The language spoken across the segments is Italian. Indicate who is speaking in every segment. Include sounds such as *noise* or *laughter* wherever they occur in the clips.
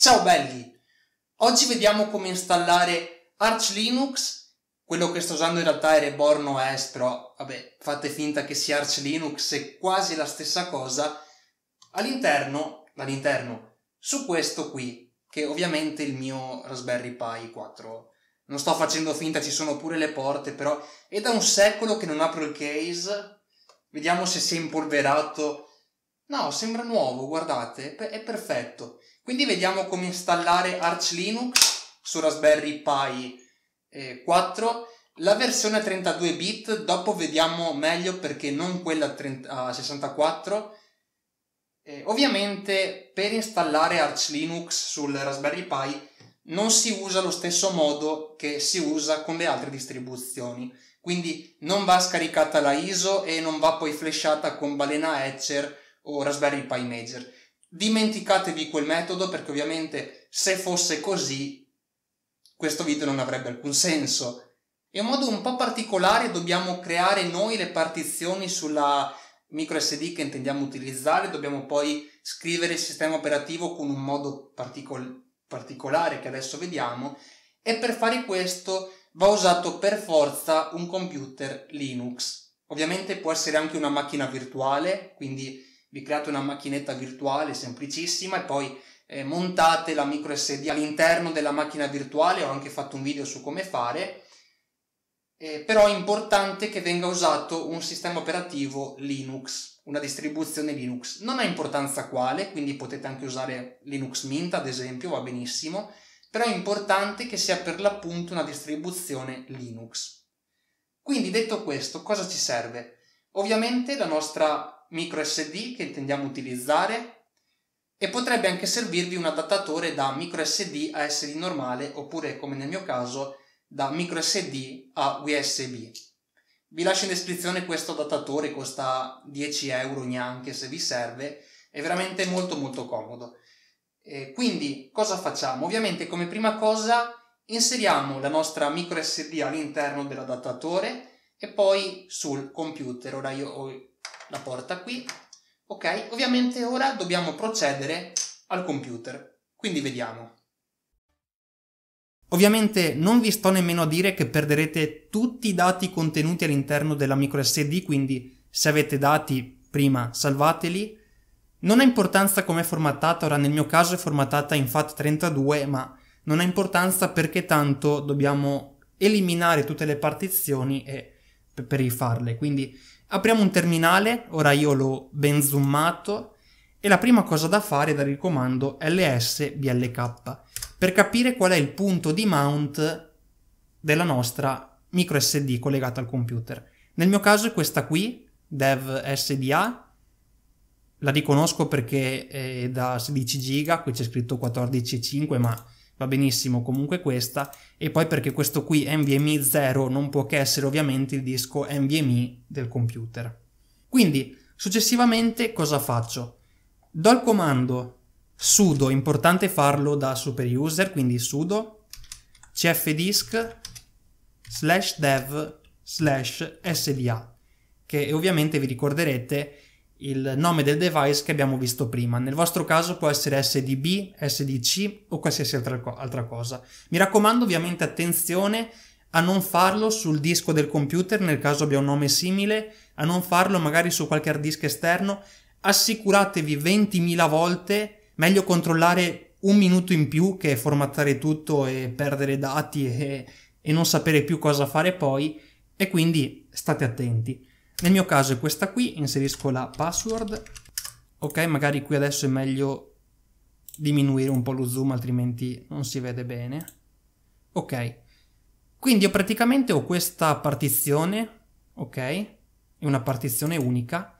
Speaker 1: Ciao belli! Oggi vediamo come installare Arch Linux, quello che sto usando in realtà è Reborn OS, però vabbè, fate finta che sia Arch Linux, è quasi la stessa cosa, all'interno, all'interno, su questo qui, che ovviamente è il mio Raspberry Pi 4. Non sto facendo finta, ci sono pure le porte, però è da un secolo che non apro il case, vediamo se si è impolverato. No, sembra nuovo, guardate, è perfetto quindi vediamo come installare Arch Linux su Raspberry Pi 4, eh, la versione 32 bit, dopo vediamo meglio perché non quella 30, uh, 64. Eh, ovviamente per installare Arch Linux sul Raspberry Pi non si usa lo stesso modo che si usa con le altre distribuzioni, quindi non va scaricata la ISO e non va poi flashata con Balena Etcher o Raspberry Pi Major dimenticatevi quel metodo perché ovviamente se fosse così questo video non avrebbe alcun senso. È un modo un po' particolare, dobbiamo creare noi le partizioni sulla micro SD che intendiamo utilizzare, dobbiamo poi scrivere il sistema operativo con un modo particol- particolare che adesso vediamo e per fare questo va usato per forza un computer Linux. Ovviamente può essere anche una macchina virtuale, quindi vi create una macchinetta virtuale semplicissima e poi eh, montate la micro SD all'interno della macchina virtuale, ho anche fatto un video su come fare, eh, però è importante che venga usato un sistema operativo Linux, una distribuzione Linux. Non ha importanza quale, quindi potete anche usare Linux Mint ad esempio, va benissimo, però è importante che sia per l'appunto una distribuzione Linux. Quindi detto questo, cosa ci serve? Ovviamente la nostra micro SD che intendiamo utilizzare e potrebbe anche servirvi un adattatore da micro SD a SD normale oppure come nel mio caso da micro SD a USB. Vi lascio in descrizione questo adattatore, costa 10 euro neanche se vi serve, è veramente molto molto comodo. E quindi cosa facciamo? Ovviamente come prima cosa inseriamo la nostra micro SD all'interno dell'adattatore e poi sul computer. Ora io ho la porta qui, ok? Ovviamente ora dobbiamo procedere al computer, quindi vediamo. Ovviamente non vi sto nemmeno a dire che perderete tutti i dati contenuti all'interno della microSD, quindi se avete dati prima salvateli. Non ha importanza come è formattata, ora nel mio caso è formattata in FAT32, ma non ha importanza perché tanto dobbiamo eliminare tutte le partizioni e per rifarle. Quindi Apriamo un terminale, ora io l'ho ben zoomato e la prima cosa da fare è dare il comando lsblk per capire qual è il punto di mount della nostra micro SD collegata al computer. Nel mio caso è questa qui, dev sda, la riconosco perché è da 16 giga, qui c'è scritto 14,5 ma va benissimo comunque questa, e poi perché questo qui NVMe 0 non può che essere ovviamente il disco NVMe del computer. Quindi successivamente cosa faccio? Do il comando sudo, importante farlo da superuser, quindi sudo cfdisk slash dev slash sda, che ovviamente vi ricorderete il nome del device che abbiamo visto prima. Nel vostro caso può essere SDB, SDC o qualsiasi altra, co- altra cosa. Mi raccomando ovviamente attenzione a non farlo sul disco del computer nel caso abbia un nome simile, a non farlo magari su qualche hard disk esterno. Assicuratevi 20.000 volte, meglio controllare un minuto in più che formattare tutto e perdere dati e, e non sapere più cosa fare poi e quindi state attenti. Nel mio caso è questa qui, inserisco la password. Ok, magari qui adesso è meglio diminuire un po' lo zoom, altrimenti non si vede bene. Ok, quindi io praticamente ho questa partizione, ok, è una partizione unica,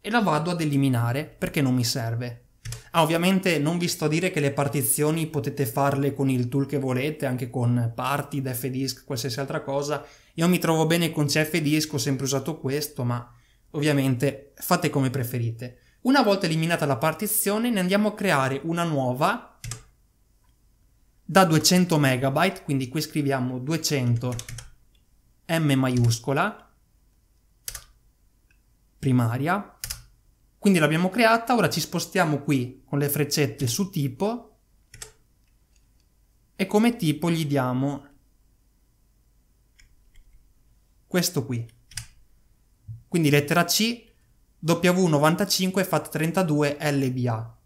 Speaker 1: e la vado ad eliminare perché non mi serve. Ah, ovviamente non vi sto a dire che le partizioni potete farle con il tool che volete, anche con party, def disk, qualsiasi altra cosa, io mi trovo bene con CFDisco, ho sempre usato questo, ma ovviamente fate come preferite. Una volta eliminata la partizione ne andiamo a creare una nuova da 200 MB, quindi qui scriviamo 200 M maiuscola primaria. Quindi l'abbiamo creata, ora ci spostiamo qui con le freccette su tipo e come tipo gli diamo questo qui. Quindi lettera C, W95 FAT 32 LBA.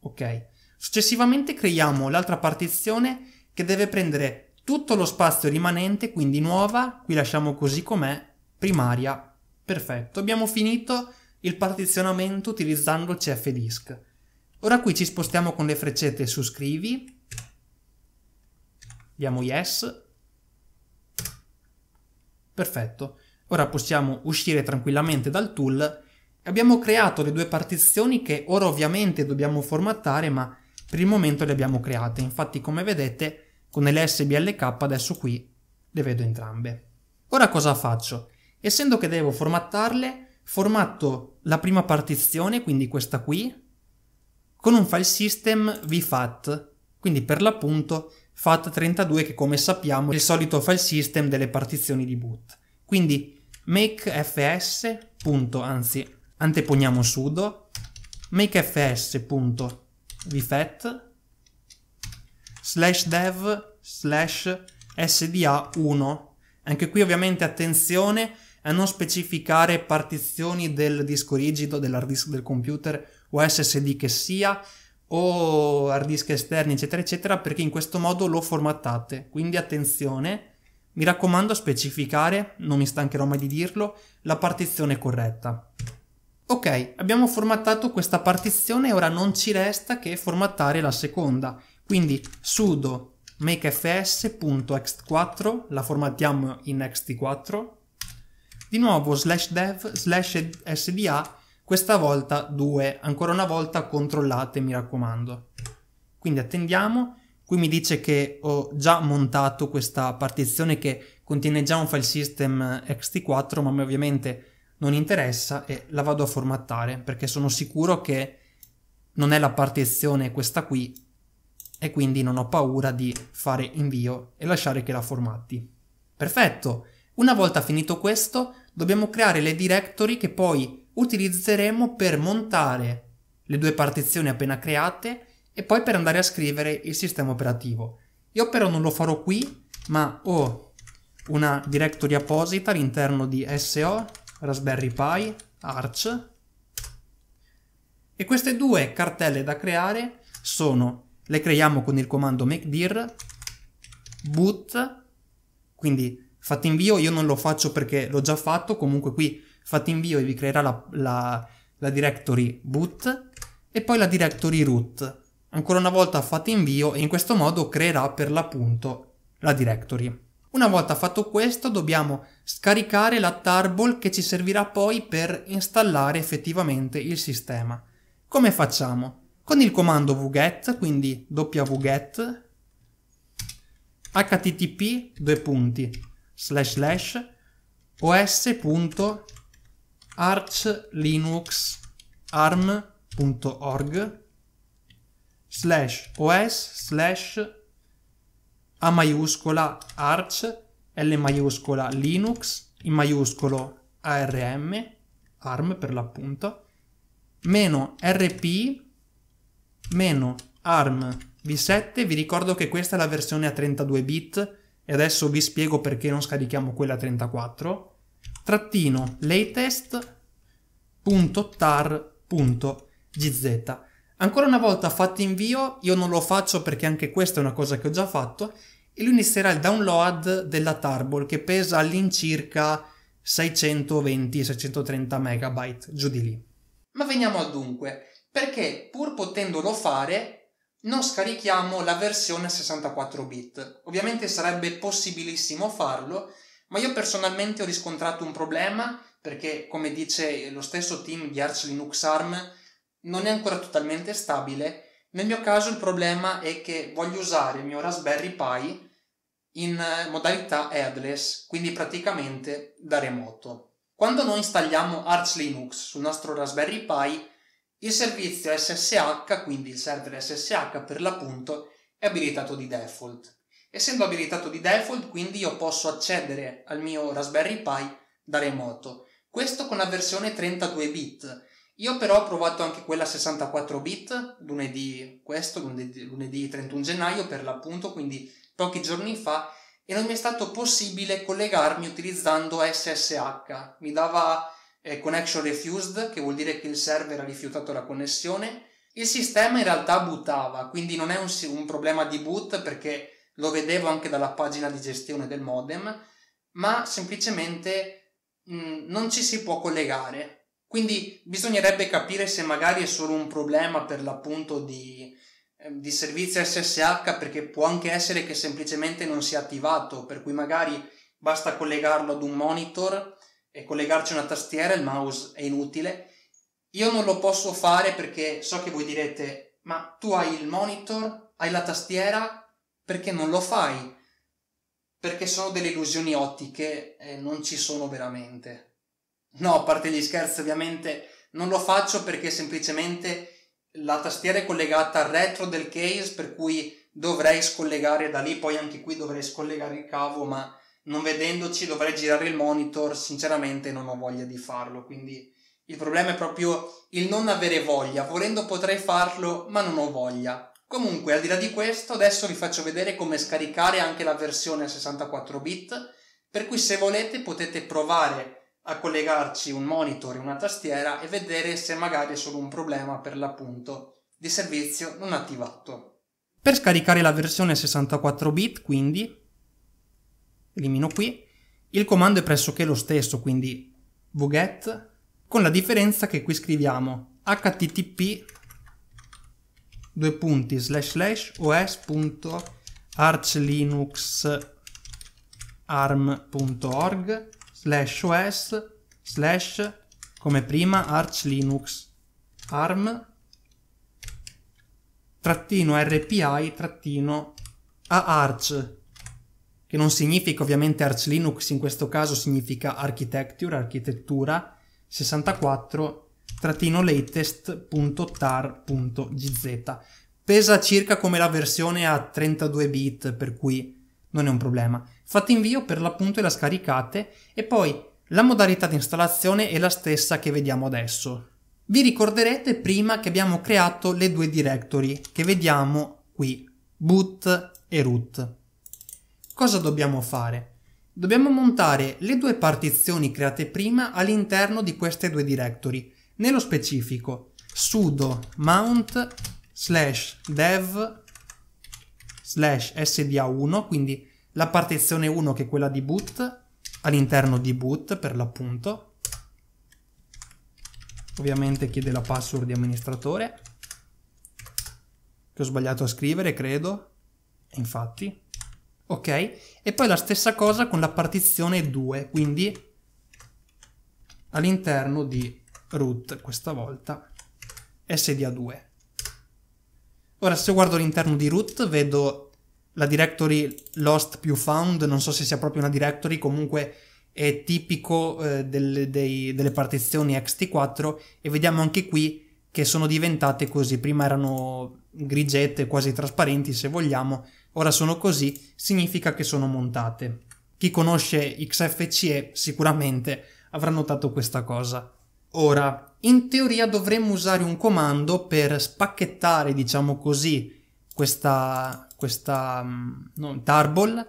Speaker 1: Ok. Successivamente creiamo l'altra partizione che deve prendere tutto lo spazio rimanente, quindi nuova, qui lasciamo così com'è, primaria, perfetto. Abbiamo finito il partizionamento utilizzando il CFDisk. Ora qui ci spostiamo con le freccette su scrivi, diamo yes, Perfetto. Ora possiamo uscire tranquillamente dal tool. Abbiamo creato le due partizioni che ora ovviamente dobbiamo formattare, ma per il momento le abbiamo create. Infatti, come vedete, con l'SBLK adesso qui le vedo entrambe. Ora cosa faccio? Essendo che devo formattarle, formatto la prima partizione, quindi questa qui, con un file system vfat, quindi per l'appunto FAT32 che come sappiamo è il solito file system delle partizioni di boot. Quindi makefs. anzi anteponiamo sudo makefs.vfet slash dev slash sda1 anche qui ovviamente attenzione a non specificare partizioni del disco rigido, dell'hard disk del computer o SSD che sia, o hard disk esterni, eccetera, eccetera, perché in questo modo lo formattate. Quindi attenzione, mi raccomando a specificare, non mi stancherò mai di dirlo, la partizione corretta. Ok, abbiamo formattato questa partizione ora non ci resta che formattare la seconda. Quindi sudo makefs.ext4, la formattiamo in ext4, di nuovo slash dev slash sda questa volta 2, ancora una volta controllate mi raccomando. Quindi attendiamo, qui mi dice che ho già montato questa partizione che contiene già un file system xt4 ma a me ovviamente non interessa e la vado a formattare perché sono sicuro che non è la partizione questa qui e quindi non ho paura di fare invio e lasciare che la formatti. Perfetto! Una volta finito questo dobbiamo creare le directory che poi utilizzeremo per montare le due partizioni appena create e poi per andare a scrivere il sistema operativo. Io però non lo farò qui, ma ho una directory apposita all'interno di SO, Raspberry Pi, Arch, e queste due cartelle da creare sono, le creiamo con il comando makedir, boot, quindi fate invio, io non lo faccio perché l'ho già fatto, comunque qui fate invio e vi creerà la, la, la directory boot e poi la directory root. Ancora una volta fate invio e in questo modo creerà per l'appunto la directory. Una volta fatto questo dobbiamo scaricare la tarball che ci servirà poi per installare effettivamente il sistema. Come facciamo? Con il comando wget, quindi wget http due punti slash slash os.com archlinuxarm.org slash os slash a maiuscola arch l maiuscola linux in maiuscolo arm arm per l'appunto meno rp meno arm v7 vi ricordo che questa è la versione a 32 bit e adesso vi spiego perché non scarichiamo quella a 34 trattino latest.tar.gz. Ancora una volta fatto invio, io non lo faccio perché anche questa è una cosa che ho già fatto, e lui inizierà il download della Tarball che pesa all'incirca 620-630 megabyte, giù di lì. Ma veniamo al dunque, perché pur potendolo fare non scarichiamo la versione 64 bit. Ovviamente sarebbe possibilissimo farlo, ma io personalmente ho riscontrato un problema perché, come dice lo stesso team di Arch Linux ARM, non è ancora totalmente stabile. Nel mio caso il problema è che voglio usare il mio Raspberry Pi in eh, modalità headless, quindi praticamente da remoto. Quando noi installiamo Arch Linux sul nostro Raspberry Pi, il servizio SSH, quindi il server SSH per l'appunto, è abilitato di default. Essendo abilitato di default, quindi io posso accedere al mio Raspberry Pi da remoto. Questo con la versione 32 bit. Io però ho provato anche quella 64 bit lunedì questo, lunedì, lunedì 31 gennaio per l'appunto, quindi pochi giorni fa, e non mi è stato possibile collegarmi utilizzando SSH. Mi dava eh, connection refused, che vuol dire che il server ha rifiutato la connessione. Il sistema in realtà buttava, quindi non è un, un problema di boot perché lo vedevo anche dalla pagina di gestione del modem, ma semplicemente mh, mm, non ci si può collegare. Quindi bisognerebbe capire se magari è solo un problema per l'appunto di, ehm, di servizio SSH, perché può anche essere che semplicemente non sia attivato, per cui magari basta collegarlo ad un monitor e collegarci una tastiera, il mouse è inutile. Io non lo posso fare perché so che voi direte, ma tu hai il monitor, hai la tastiera, perché non lo fai? Perché sono delle illusioni ottiche e non ci sono veramente. No, a parte gli scherzi ovviamente, non lo faccio perché semplicemente la tastiera è collegata al retro del case per cui dovrei scollegare da lì, poi anche qui dovrei scollegare il cavo, ma non vedendoci dovrei girare il monitor, sinceramente non ho voglia di farlo, quindi il problema è proprio il non avere voglia, volendo potrei farlo, ma non ho voglia. Comunque, al di là di questo, adesso vi faccio vedere come scaricare anche la versione 64 bit, per cui se volete potete provare a collegarci un monitor e una tastiera e vedere se magari è solo un problema per l'appunto di servizio non attivato. Per scaricare la versione 64 bit, quindi, elimino qui, il comando è pressoché lo stesso, quindi wget, con la differenza che qui scriviamo http due punti slash slash os.archlinuxarm.org slash os slash come prima archlinux arm trattino rpi trattino a arch che non significa ovviamente arch linux in questo caso significa architecture architettura 64 latest.tar.gz. Pesa circa come la versione a 32 bit, per cui non è un problema. Fate invio per l'appunto e la scaricate e poi la modalità di installazione è la stessa che vediamo adesso. Vi ricorderete prima che abbiamo creato le due directory che vediamo qui, boot e root. Cosa dobbiamo fare? Dobbiamo montare le due partizioni create prima all'interno di queste due directory. Nello specifico, sudo mount slash dev slash sda1, quindi la partizione 1 che è quella di boot, all'interno di boot per l'appunto. Ovviamente chiede la password di amministratore, che ho sbagliato a scrivere, credo, infatti. Ok, e poi la stessa cosa con la partizione 2, quindi all'interno di root questa volta, sda2. Ora se guardo all'interno di root vedo la directory lost più found, non so se sia proprio una directory, comunque è tipico eh, delle, dei, delle partizioni xt4 e vediamo anche qui che sono diventate così, prima erano grigette, quasi trasparenti se vogliamo, ora sono così, significa che sono montate. Chi conosce XFCE sicuramente avrà notato questa cosa. Ora, in teoria dovremmo usare un comando per spacchettare, diciamo così, questa, questa mm, no, tarball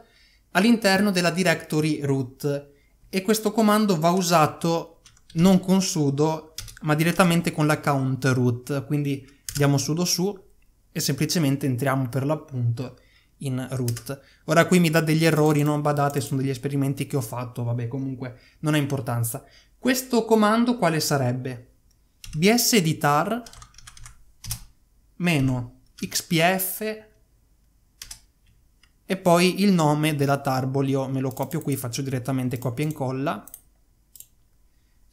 Speaker 1: all'interno della directory root e questo comando va usato non con sudo ma direttamente con l'account root quindi diamo sudo su e semplicemente entriamo per l'appunto in root ora qui mi dà degli errori non badate sono degli esperimenti che ho fatto vabbè comunque non ha importanza questo comando quale sarebbe? bsditar meno xpf e poi il nome della tarbolio me lo copio qui, faccio direttamente copia e incolla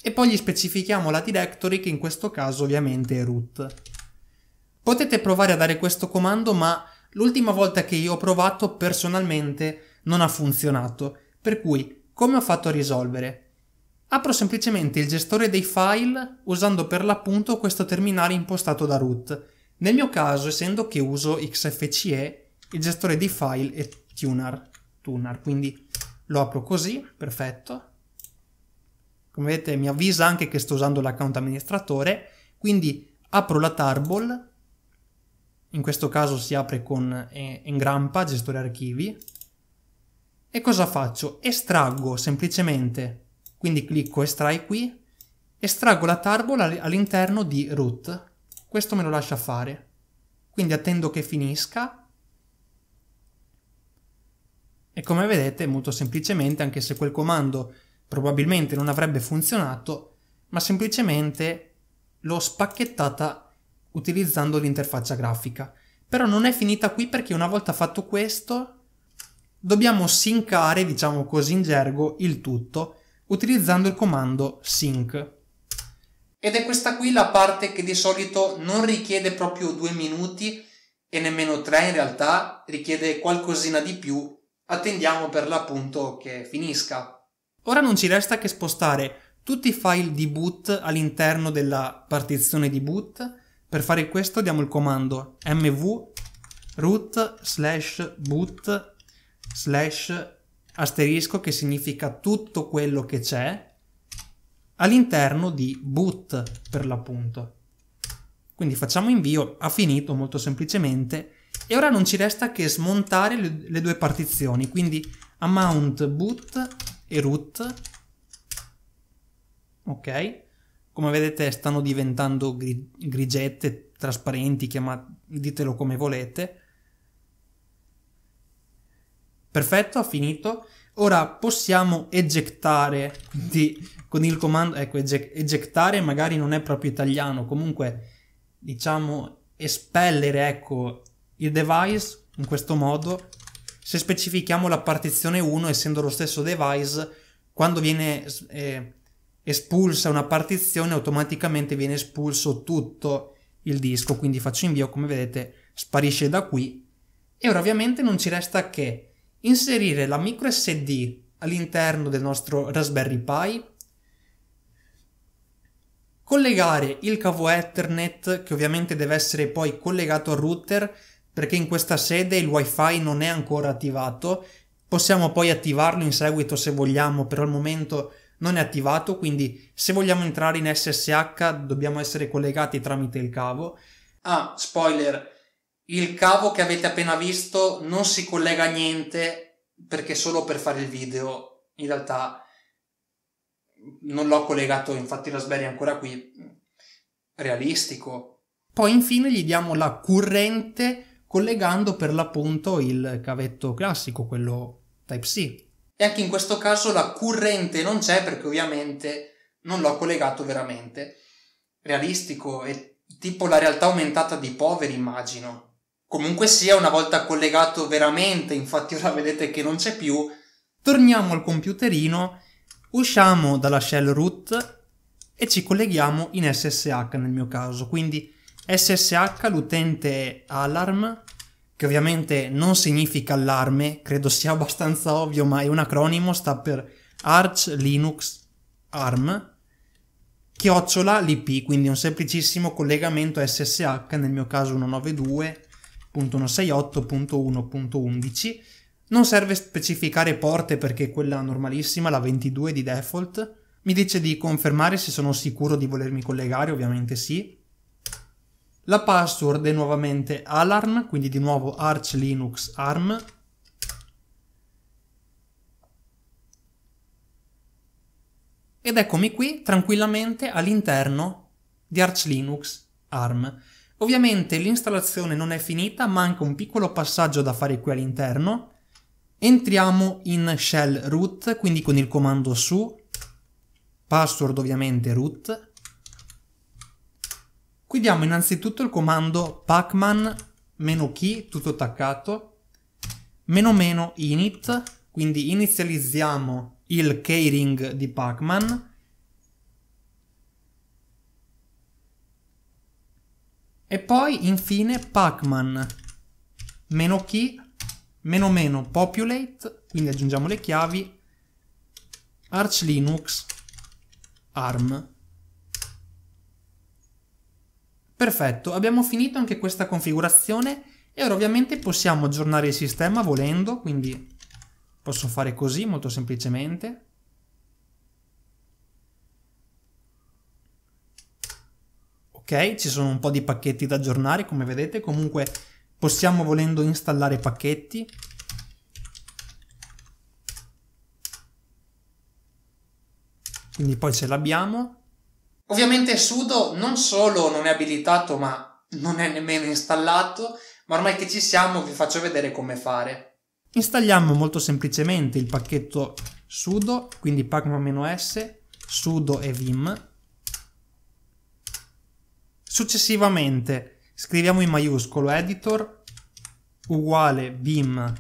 Speaker 1: e poi gli specifichiamo la directory che in questo caso ovviamente è root. Potete provare a dare questo comando ma l'ultima volta che io ho provato personalmente non ha funzionato, per cui come ho fatto a risolvere? Apro semplicemente il gestore dei file usando per l'appunto questo terminale impostato da root. Nel mio caso, essendo che uso XFCE, il gestore dei file è Tunar, tuner quindi lo apro così, perfetto. Come vedete mi avvisa anche che sto usando l'account amministratore, quindi apro la tarball, in questo caso si apre con engrampa, eh, gestore archivi, e cosa faccio? Estraggo semplicemente quindi clicco estrai qui, estraggo la targola all'interno di root. Questo me lo lascia fare. Quindi attendo che finisca. E come vedete, molto semplicemente, anche se quel comando probabilmente non avrebbe funzionato, ma semplicemente l'ho spacchettata utilizzando l'interfaccia grafica. Però non è finita qui perché una volta fatto questo dobbiamo sincare, diciamo così in gergo, il tutto utilizzando il comando sync. Ed è questa qui la parte che di solito non richiede proprio due minuti e nemmeno tre in realtà, richiede qualcosina di più. Attendiamo per l'appunto che finisca. Ora non ci resta che spostare tutti i file di boot all'interno della partizione di boot. Per fare questo diamo il comando mv root slash boot slash asterisco che significa tutto quello che c'è all'interno di boot per l'appunto. Quindi facciamo invio, ha finito molto semplicemente e ora non ci resta che smontare le, le due partizioni, quindi amount boot e root. Ok, come vedete stanno diventando gri grigette, trasparenti, chiamate, ditelo come volete Perfetto, ha finito. Ora possiamo ejectare di, con il comando, ecco, ejectare magari non è proprio italiano, comunque diciamo espellere, ecco, il device in questo modo. Se specifichiamo la partizione 1, essendo lo stesso device, quando viene eh, espulsa una partizione, automaticamente viene espulso tutto il disco. Quindi faccio invio, come vedete, sparisce da qui. E ora ovviamente non ci resta che inserire la micro SD all'interno del nostro Raspberry Pi, collegare il cavo Ethernet che ovviamente deve essere poi collegato al router perché in questa sede il wifi non è ancora attivato, possiamo poi attivarlo in seguito se vogliamo, però al momento non è attivato, quindi se vogliamo entrare in SSH dobbiamo essere collegati tramite il cavo. Ah, spoiler, il cavo che avete appena visto non si collega a niente perché solo per fare il video in realtà non l'ho collegato infatti Raspberry è ancora qui realistico poi infine gli diamo la corrente collegando per l'appunto il cavetto classico quello Type-C e anche in questo caso la corrente non c'è perché ovviamente non l'ho collegato veramente realistico è tipo la realtà aumentata di poveri immagino Comunque sia, una volta collegato veramente, infatti ora vedete che non c'è più, torniamo al computerino, usciamo dalla shell root e ci colleghiamo in SSH nel mio caso. Quindi SSH l'utente alarm, che ovviamente non significa allarme, credo sia *laughs* abbastanza ovvio, ma è un acronimo, sta per Arch Linux ARM, chiocciola l'IP, quindi un semplicissimo collegamento SSH, nel mio caso 192 168.1.11 non serve specificare porte perché quella normalissima, la 22 di default, mi dice di confermare se sono sicuro di volermi collegare, ovviamente sì. La password è nuovamente alarm, quindi di nuovo arch linux arm. Ed eccomi qui tranquillamente all'interno di arch linux arm. Ovviamente l'installazione non è finita, manca un piccolo passaggio da fare qui all'interno. Entriamo in shell root, quindi con il comando su, password ovviamente root. Qui diamo innanzitutto il comando pacman key, tutto attaccato, meno meno init, quindi inizializziamo il keyring di pacman E poi infine pacman meno key meno meno populate, quindi aggiungiamo le chiavi, arch linux arm. Perfetto, abbiamo finito anche questa configurazione e ora ovviamente possiamo aggiornare il sistema volendo, quindi posso fare così molto semplicemente. ok? Ci sono un po' di pacchetti da aggiornare, come vedete, comunque possiamo volendo installare pacchetti. Quindi poi ce l'abbiamo. Ovviamente sudo non solo non è abilitato, ma non è nemmeno installato, ma ormai che ci siamo vi faccio vedere come fare. Installiamo molto semplicemente il pacchetto sudo, quindi pacma s sudo e vim, Successivamente scriviamo in maiuscolo editor uguale bim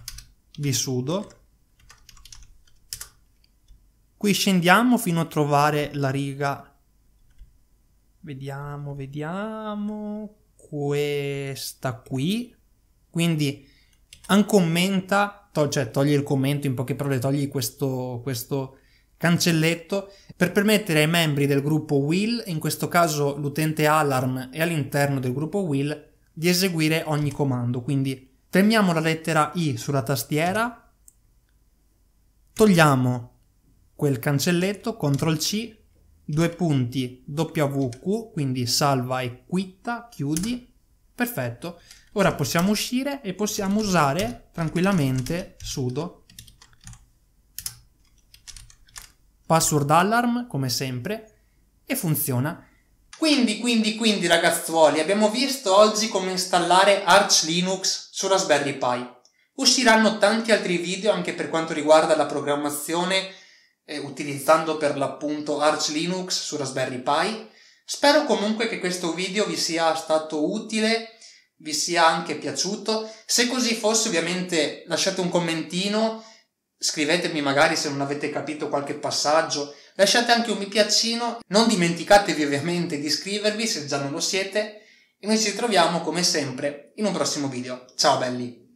Speaker 1: di sudo. Qui scendiamo fino a trovare la riga. Vediamo, vediamo. Questa qui. Quindi un commenta, to cioè togli il commento in poche parole, togli questo, questo cancelletto per permettere ai membri del gruppo Will, in questo caso l'utente Alarm è all'interno del gruppo Will, di eseguire ogni comando. Quindi premiamo la lettera I sulla tastiera, togliamo quel cancelletto, CTRL C, due punti WQ, quindi salva e quitta, chiudi, perfetto. Ora possiamo uscire e possiamo usare tranquillamente sudo password alarm come sempre e funziona. Quindi, quindi, quindi ragazzuoli, abbiamo visto oggi come installare Arch Linux su Raspberry Pi. Usciranno tanti altri video anche per quanto riguarda la programmazione eh, utilizzando per l'appunto Arch Linux su Raspberry Pi. Spero comunque che questo video vi sia stato utile, vi sia anche piaciuto. Se così fosse ovviamente lasciate un commentino, Scrivetemi magari se non avete capito qualche passaggio, lasciate anche un mi piaccino, non dimenticatevi ovviamente di iscrivervi se già non lo siete e noi ci troviamo come sempre in un prossimo video. Ciao belli!